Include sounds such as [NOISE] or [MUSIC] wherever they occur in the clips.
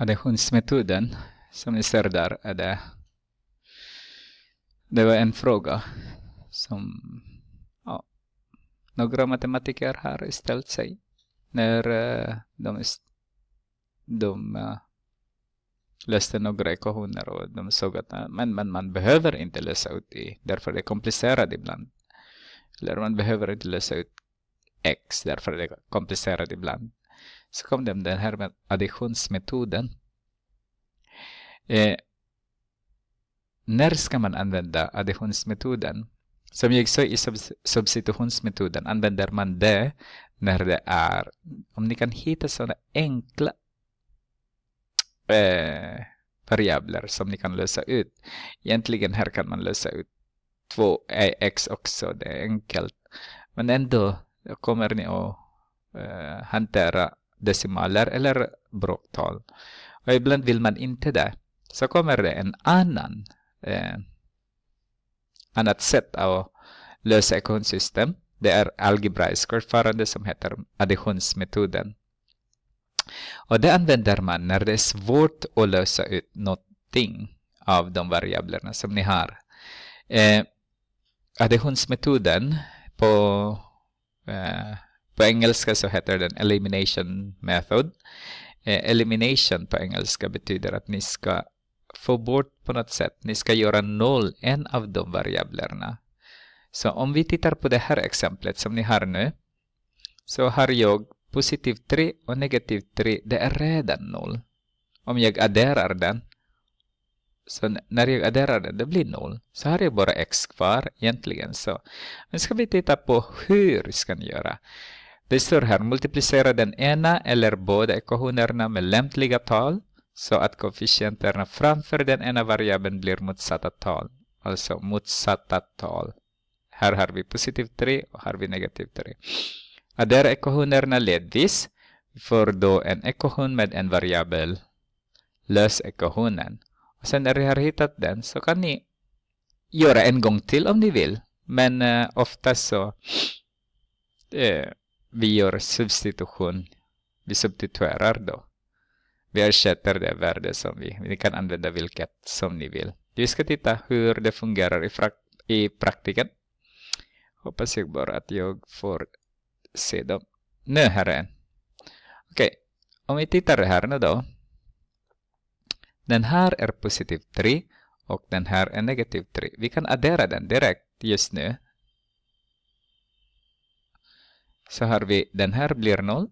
additionsmetoden som ni ser där är det det var en fråga som ja, några matematiker har ställt sig när eh, de, de eh, läste några ekvationer och de såg att eh, men, men man behöver inte lösa ut i därför det komplicerat ibland. Eller man behöver inte lösa ut x därför är det komplicerat ibland så kom de den här med additionsmetoden. Eh, när ska man använda additionsmetoden? Som jag sa i substitutionsmetoden använder man det när det är... Om ni kan hitta sådana enkla eh, variabler som ni kan lösa ut. Egentligen här kan man lösa ut två e x också, det är enkelt. Men ändå kommer ni att eh, hantera decimaler eller bråktal. Och ibland vill man inte det. Så kommer det en annan eh, annat sätt att lösa ekvationssystem. Det är algebraisk förfarande som heter additionsmetoden. Och det använder man när det är svårt att lösa ut någonting av de variablerna som ni har. Eh, additionsmetoden på eh, på engelska så heter den elimination method. Eh, elimination på engelska betyder att ni ska få bort på något sätt. Ni ska göra noll, en av de variablerna. Så om vi tittar på det här exemplet som ni har nu. Så har jag positiv 3 och negativ 3. Det är redan noll. Om jag adderar den. Så när jag adderar den, det blir noll. Så har jag bara x kvar egentligen. Så nu ska vi titta på hur ska ni göra. Det står här multiplicera den ena eller båda ekvationerna med lämpliga tal så att koefficienterna framför den ena variabeln blir motsatta tal. Alltså motsatta tal. Här har vi positiv 3 och här har vi negativ 3. Addera ekvationerna ledvis. Vi får då en ekvation med en variabel. Lös ekvationen. Och sen när ni har hittat den så kan ni göra en gång till om ni vill. Men eh, oftast så eh, vi gör substitution. Vi substituerar då. Vi ersätter det värde som vi, ni kan använda vilket som ni vill. Vi ska titta hur det fungerar i, i praktiken. Hoppas jag bara att jag får se dem. Nu här är en. Okej, okay. om vi tittar här nu då. Den här är positiv 3 och den här är negativ 3. Vi kan addera den direkt just nu så har vi den här blir noll.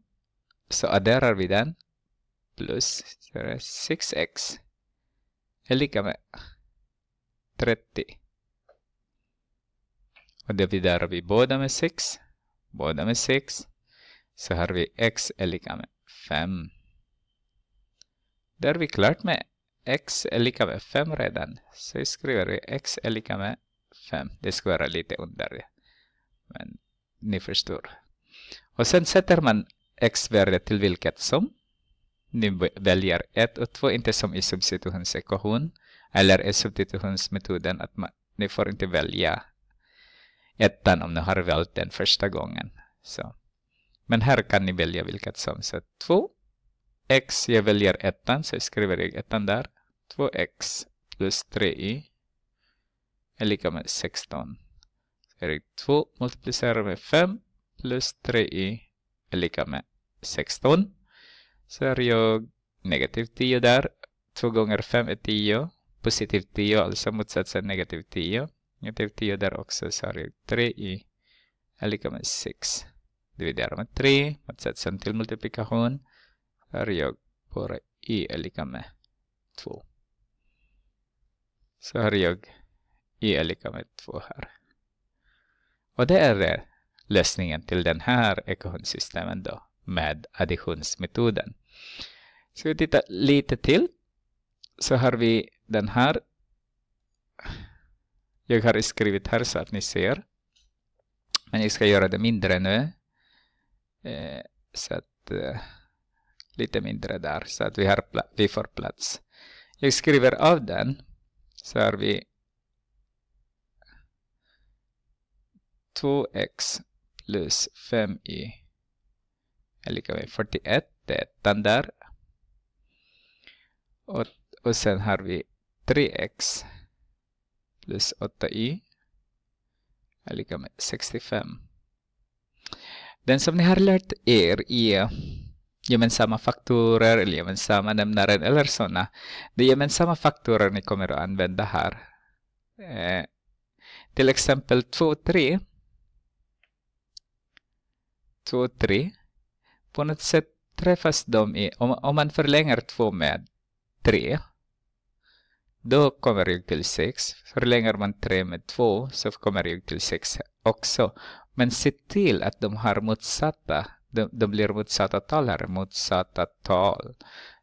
Så adderar vi den. Plus 6x är lika med 30. Och dividerar vi båda med 6. Båda med 6. Så har vi x är lika med 5. Där är vi klart med x är lika med 5 redan. Så skriver vi x är lika med 5. Det ska vara lite under. det. Men ni förstår. Och sen sätter man x-värdet till vilket som. Ni väljer 1 och 2, inte som i substitutionsekvation. Eller i substitutionsmetoden att man, ni får inte välja ettan om ni har valt den första gången. Så. Men här kan ni välja vilket som. Så 2 x, jag väljer ettan, så jag skriver jag ettan där. 2x plus 3y är lika med 16. Så är det 2 multiplicerar med 5 plus 3i är lika med 16. Så har jag negativ 10 där. 2 gånger 5 är e 10. Positiv 10, alltså motsatsen negativ 10. Negativ 10 där också, så har jag 3i är lika med 6. Dividerar med 3, motsatsen till multiplikation. Så har jag bara i är lika med 2. Så har jag i är lika med 2 här. Och det är det lösningen till den här ekvationssystemen då med additionsmetoden. Ska vi titta lite till så har vi den här. Jag har skrivit här så att ni ser. Men jag ska göra det mindre nu. Eh, så att eh, lite mindre där så att vi, har vi får plats. Jag skriver av den så har vi 2x plus 5e är lika med 41, det är ettan där. Och, och sen har vi 3x plus 8i är lika med 65. Den som ni har lärt er i gemensamma faktorer eller gemensamma nämnaren eller sådana. De gemensamma faktorer ni kommer att använda här. Eh, till exempel 2, och 3 två, tre. På något sätt träffas de i, om, om man förlänger två med tre, då kommer jag till sex. Förlänger man tre med två så kommer jag till sex också. Men se till att de har motsatta, de, de blir motsatta tal här, motsatta tal.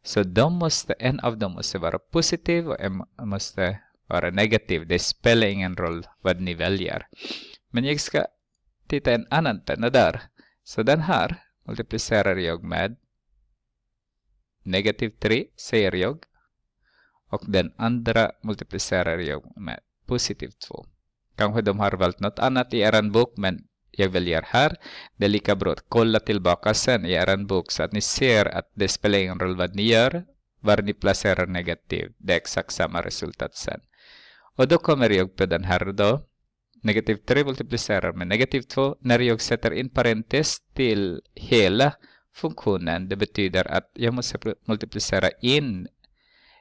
Så de måste, en av dem måste vara positiv och en måste vara negativ. Det spelar ingen roll vad ni väljer. Men jag ska titta en annan penna där. Så den här multiplicerar jag med negativ 3 säger jag och den andra multiplicerar jag med positiv 2. Kanske de har valt något annat i er bok men jag väljer här. Det är lika bra att kolla tillbaka sen i er bok så att ni ser att det spelar ingen roll vad ni gör. Var ni placerar negativ, det är exakt samma resultat sen. Och då kommer jag på den här då negativ 3 multiplicerar med negativ 2 när jag sätter in parentes till hela funktionen. Det betyder att jag måste multiplicera in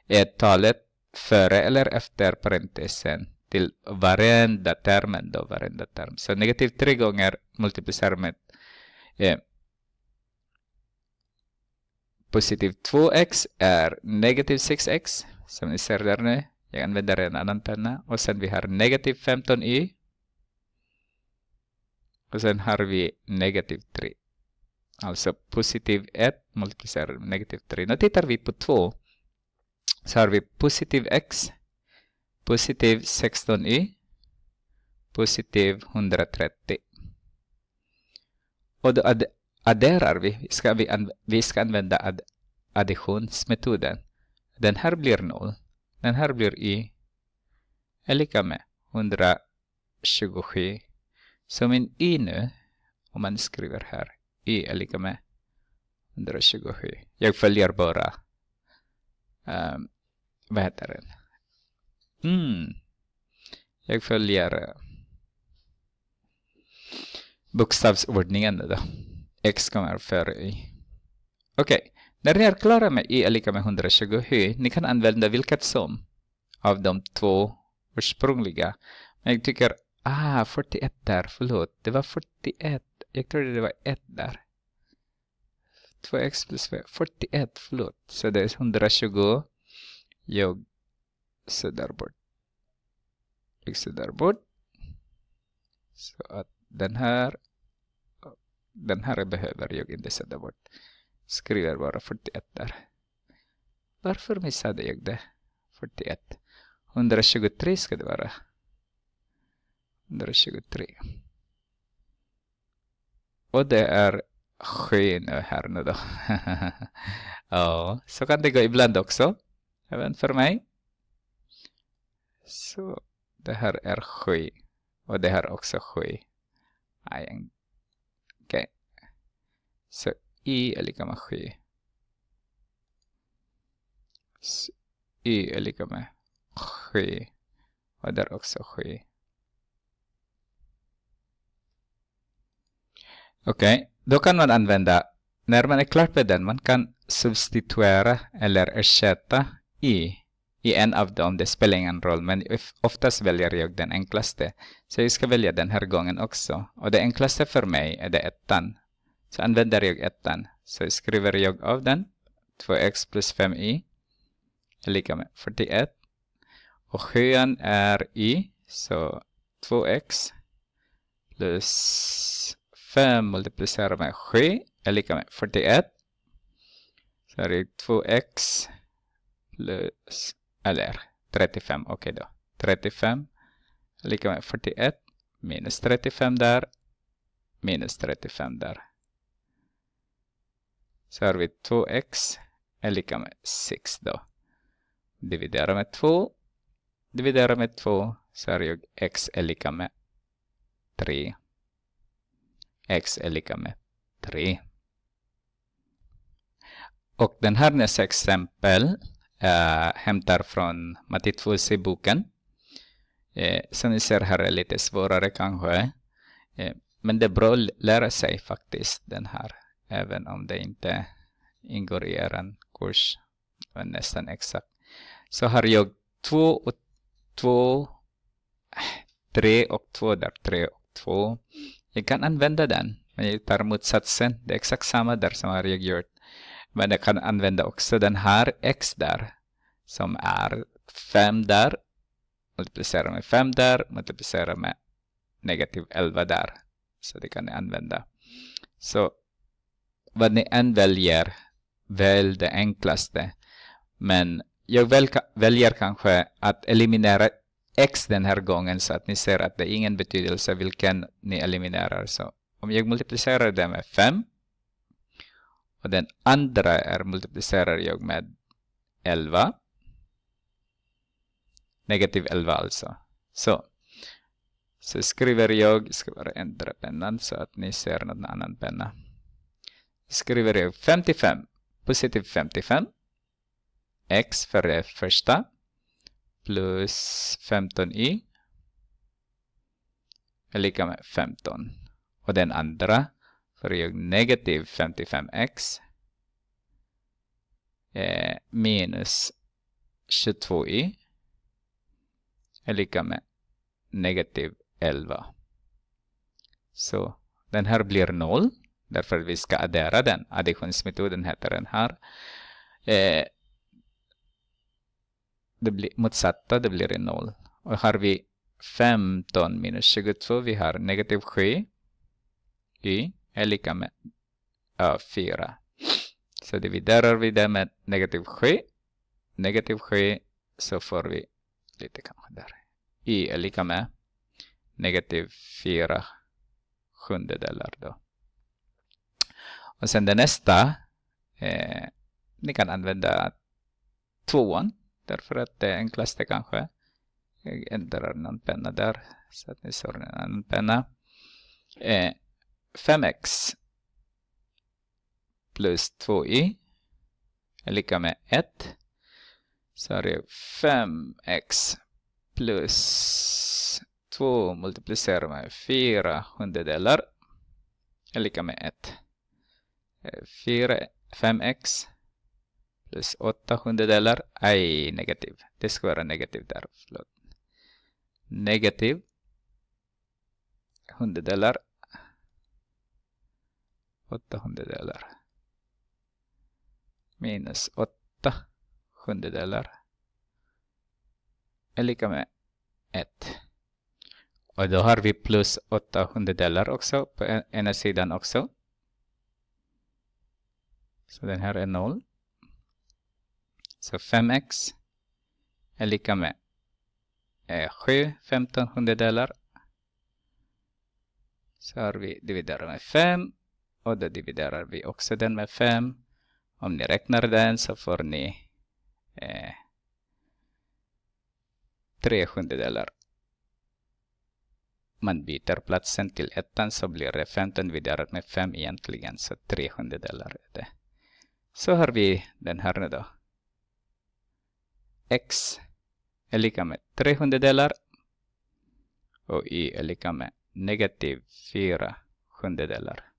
ett talet före eller efter parentesen till varenda termen då, varenda term. Så negativ 3 gånger multiplicerar med eh, positiv 2x är negativ 6x som ni ser där nu. Jag använder en annan penna. Och sen vi har negativ 15y och sen har vi negativ 3. Alltså positiv 1 multiplicerat med negativ 3. Nu tittar vi på 2. Så har vi positiv x, positiv 16y, positiv 130. Och då add adderar vi. Ska vi, vi ska använda add additionsmetoden. Den här blir 0. Den här blir y är lika med 127 så min i nu, om man skriver här, i är lika med 127. Jag följer bara, um, vad heter den? Mm. Jag följer uh, bokstavsordningen då. X kommer före i. Okej, okay. när ni är klara med i är lika med 127, ni kan använda vilket som av de två ursprungliga. Men jag tycker Ah, 41 där, förlåt. Det var 41. Jag trodde det var 1 där. 2x plus 5, 41, förlåt. Så det är 120. Jag suddar bort. Jag suddar bort. Så att den här, den här behöver jag inte sudda bort. Skriver bara 41 där. Varför missade jag det? 41. 123 ska det vara. 123. Och det är Skene här nu då. [LAUGHS] ja, så kan det gå ibland också. Även för mig. Så det här är sky. Och det här är också sky. Okej. Okay. Så i är lika med sky. y är lika med sky. Och där också sky. Okej, okay. då kan man använda, när man är klar med den, man kan substituera eller ersätta i, i en av dem, det spelar ingen roll, men oftast väljer jag den enklaste. Så jag ska välja den här gången också. Och det enklaste för mig är det ettan. Så använder jag ettan. Så skriver jag av den, 2x plus 5i är lika med 41. Och skön är i, så 2x plus 5 multiplicerat med 7 är lika med 41. Så är det 2x plus, eller 35, okej okay då. 35 är lika med 41 minus 35 där, minus 35 där. Så har vi 2x är lika med 6 då. Dividera med 2, dividera med 2 så har jag x är lika med 3 x är lika med 3. Och den här nästa exempel äh, hämtar från Matti Tvulsi-boken. Eh, som ni ser här är lite svårare kanske. Eh, men det är bra att lära sig faktiskt den här. Även om det inte ingår i er kurs. Men nästan exakt. Så har jag två och två, eh, tre och två där tre och två. Je kan använda den, men jag tar motsatsen. Det är exakt samma där som jag har gjort. Men jag kan använda också den här x där, som är 5 där, multiplicera med 5 där, multiplicera med negativ 11 där. Så det kan ni använda. Så vad ni än väljer, välj det enklaste. Men jag väljer kanske att eliminera x den här gången så att ni ser att det är ingen betydelse vilken ni eliminerar. Så om jag multiplicerar det med 5 och den andra är multiplicerar jag med 11. Negativ 11 alltså. Så. Så skriver jag, ska bara ändra pennan så att ni ser någon annan penna. Skriver jag 55, positiv 55. X för det första plus 15i är lika med 15. Och den andra får jag negativ 55x eh, minus 22i är lika med negativ 11. Så den här blir noll. Därför vi ska addera den. Additionsmetoden heter den här. Eh, det blir, motsatta, det blir 0. Och har vi 15 minus 22, vi har negativ 7 y är lika med uh, 4. Så dividerar vi det med negativ 7, negativ 7 så får vi lite kanske där. i är lika med negativ 4 sjundedelar då. Och sen det nästa, eh, ni kan använda tvåan Därför att det enklaste kanske jag ändrar någon penna där. Så att ni ser en annan penna. Eh, 5x plus 2i är lika med 1. Så har jag 5x plus 2 multiplicerar med 4 hundradelar är lika med 1. 4, 5x plus 8 hundradelar. Aj, negativ. Det ska vara negativ där. Förlåt. Negativ hundradelar. 8 hundradelar. Minus 8 sjundedelar är lika med 1. Och då har vi plus 8 hundradelar också på ena sidan också. Så den här är noll. Så 5x är lika med 7 15 hundradelar. Så har vi dividerat med 5 och då dividerar vi också den med 5. Om ni räknar den så får ni eh, 3 hundradelar. Man byter platsen till ettan så blir det 15 dividerat med 5 egentligen, så 3 hundradelar är det. Så har vi den här nu då x är lika med 3 hundradelar och y är lika med negativ 4 hundradelar.